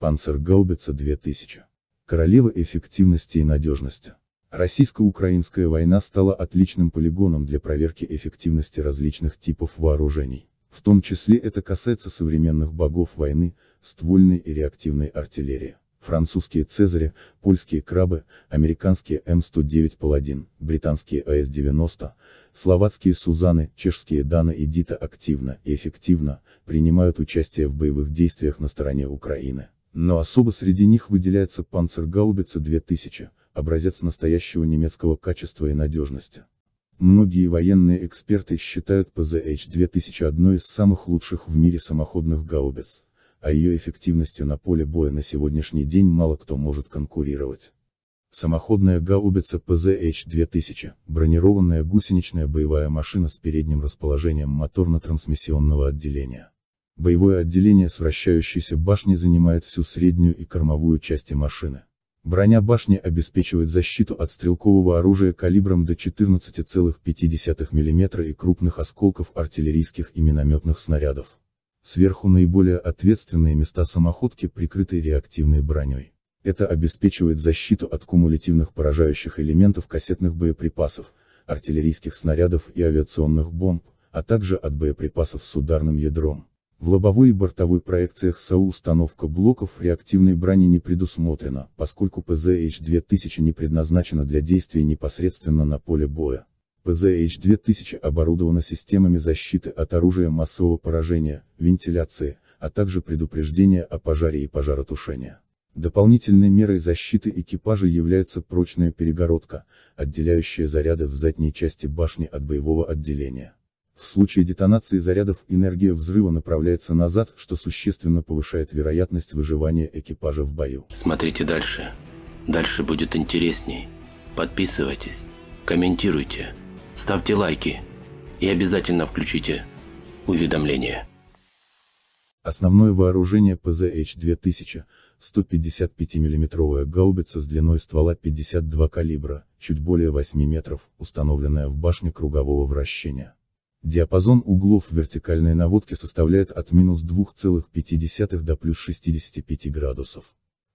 Панцергаубица 2000. Королева эффективности и надежности. Российско-украинская война стала отличным полигоном для проверки эффективности различных типов вооружений. В том числе это касается современных богов войны, ствольной и реактивной артиллерии. Французские «Цезари», польские «Крабы», американские М109 «Паладин», британские АС-90, словацкие «Сузаны», чешские «Дана» и «Дита» активно и эффективно принимают участие в боевых действиях на стороне Украины но особо среди них выделяется панцергаубица 2000, образец настоящего немецкого качества и надежности. Многие военные эксперты считают ПЗХ-2000 одной из самых лучших в мире самоходных гаубиц, а ее эффективностью на поле боя на сегодняшний день мало кто может конкурировать. Самоходная гаубица ПЗХ-2000, бронированная гусеничная боевая машина с передним расположением моторно-трансмиссионного отделения. Боевое отделение с вращающейся башней занимает всю среднюю и кормовую части машины. Броня башни обеспечивает защиту от стрелкового оружия калибром до 14,5 мм и крупных осколков артиллерийских и минометных снарядов. Сверху наиболее ответственные места самоходки прикрыты реактивной броней. Это обеспечивает защиту от кумулятивных поражающих элементов кассетных боеприпасов, артиллерийских снарядов и авиационных бомб, а также от боеприпасов с ударным ядром. В лобовой и бортовой проекциях САУ установка блоков реактивной брони не предусмотрена, поскольку ПЗХ-2000 не предназначена для действия непосредственно на поле боя. ПЗХ-2000 оборудована системами защиты от оружия массового поражения, вентиляции, а также предупреждения о пожаре и пожаротушения. Дополнительной мерой защиты экипажа является прочная перегородка, отделяющая заряды в задней части башни от боевого отделения. В случае детонации зарядов энергия взрыва направляется назад, что существенно повышает вероятность выживания экипажа в бою. Смотрите дальше. Дальше будет интересней. Подписывайтесь, комментируйте, ставьте лайки и обязательно включите уведомления. Основное вооружение ПЗХ-2000, 155 155-миллиметровая гаубица с длиной ствола 52 калибра, чуть более 8 метров, установленная в башне кругового вращения. Диапазон углов вертикальной наводки составляет от минус 2,5 до плюс 65 градусов.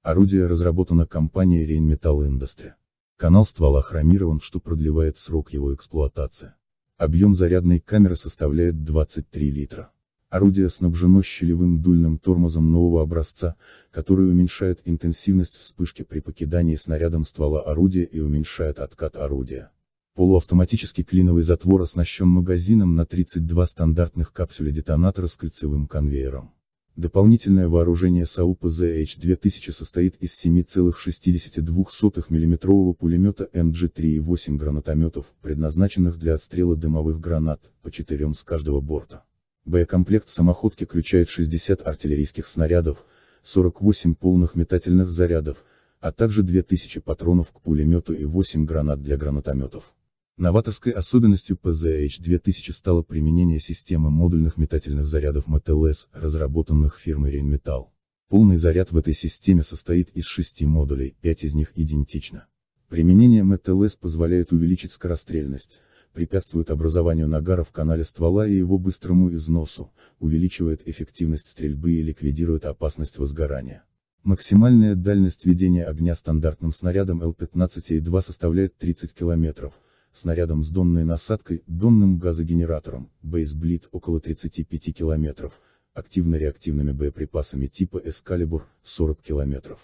Орудие разработано компанией Rheinmetall Industry. Канал ствола хромирован, что продлевает срок его эксплуатации. Объем зарядной камеры составляет 23 литра. Орудие снабжено щелевым дульным тормозом нового образца, который уменьшает интенсивность вспышки при покидании снарядом ствола орудия и уменьшает откат орудия. Полуавтоматический клиновый затвор оснащен магазином на 32 стандартных капсуля детонатора с кольцевым конвейером. Дополнительное вооружение САУ ПЗХ-2000 состоит из 7,62 мм пулемета МГ-3 и 8 гранатометов, предназначенных для отстрела дымовых гранат, по четырем с каждого борта. Боекомплект самоходки включает 60 артиллерийских снарядов, 48 полных метательных зарядов, а также 2000 патронов к пулемету и 8 гранат для гранатометов. Новаторской особенностью PZH 2000 стало применение системы модульных метательных зарядов МТЛС, разработанных фирмой Рейнметалл. Полный заряд в этой системе состоит из шести модулей, пять из них идентично. Применение МТЛС позволяет увеличить скорострельность, препятствует образованию нагара в канале ствола и его быстрому износу, увеличивает эффективность стрельбы и ликвидирует опасность возгорания. Максимальная дальность ведения огня стандартным снарядом Л-15,2 составляет 30 км, снарядом с донной насадкой, донным газогенератором, бейсблит около 35 км, активно-реактивными боеприпасами типа Эскалибур 40 км.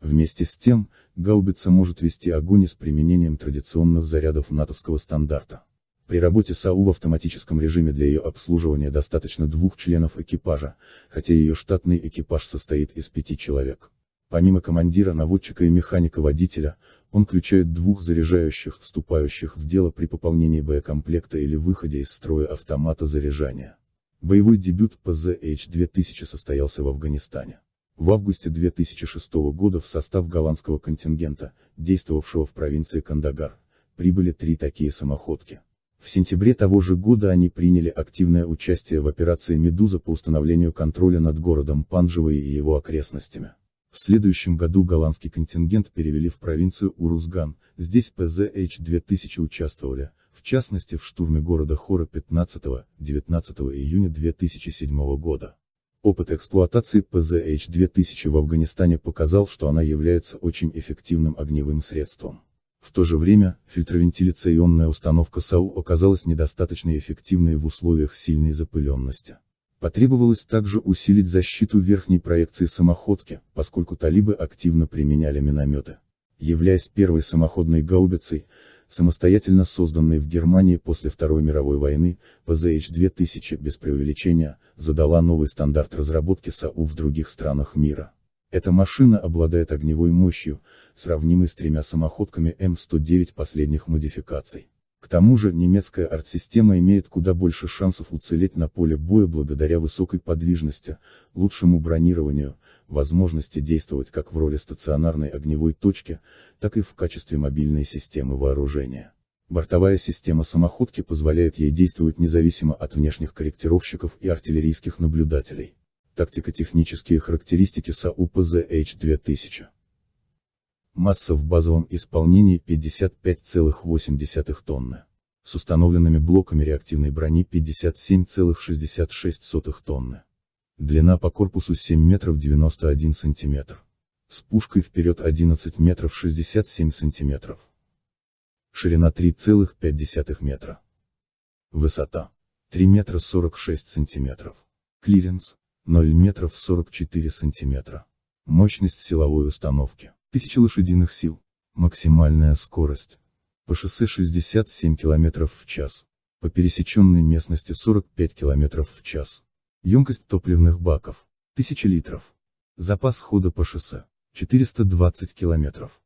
Вместе с тем, гаубица может вести огонь с применением традиционных зарядов натовского стандарта. При работе САУ в автоматическом режиме для ее обслуживания достаточно двух членов экипажа, хотя ее штатный экипаж состоит из пяти человек. Помимо командира, наводчика и механика-водителя, он включает двух заряжающих, вступающих в дело при пополнении боекомплекта или выходе из строя автомата заряжания. Боевой дебют ПЗХ-2000 состоялся в Афганистане. В августе 2006 года в состав голландского контингента, действовавшего в провинции Кандагар, прибыли три такие самоходки. В сентябре того же года они приняли активное участие в операции «Медуза» по установлению контроля над городом Панжевой и его окрестностями. В следующем году голландский контингент перевели в провинцию Урузган, здесь ПЗХ-2000 участвовали, в частности в штурме города Хора 15-19 июня 2007 года. Опыт эксплуатации ПЗХ-2000 в Афганистане показал, что она является очень эффективным огневым средством. В то же время, фильтровентиляционная установка САУ оказалась недостаточно эффективной в условиях сильной запыленности. Потребовалось также усилить защиту верхней проекции самоходки, поскольку талибы активно применяли минометы. Являясь первой самоходной гаубицей, самостоятельно созданной в Германии после Второй мировой войны, ПЗХ-2000 без преувеличения, задала новый стандарт разработки САУ в других странах мира. Эта машина обладает огневой мощью, сравнимой с тремя самоходками М109 последних модификаций. К тому же, немецкая артсистема имеет куда больше шансов уцелеть на поле боя благодаря высокой подвижности, лучшему бронированию, возможности действовать как в роли стационарной огневой точки, так и в качестве мобильной системы вооружения. Бортовая система самоходки позволяет ей действовать независимо от внешних корректировщиков и артиллерийских наблюдателей. Тактико-технические характеристики САУ ПЗ-H-2000 масса в базовом исполнении 55,8 тонны, с установленными блоками реактивной брони 57,66 тонны. Длина по корпусу 7 метров 91 сантиметр. С пушкой вперед 11 метров 67 сантиметров. Ширина 3,5 метра. Высота 3 метра 46 сантиметров. Клиренс 0 метров 44 сантиметра. Мощность силовой установки 1000 лошадиных сил. Максимальная скорость. По шоссе 67 км в час. По пересеченной местности 45 км в час. Емкость топливных баков. 1000 литров. Запас хода по шоссе. 420 километров.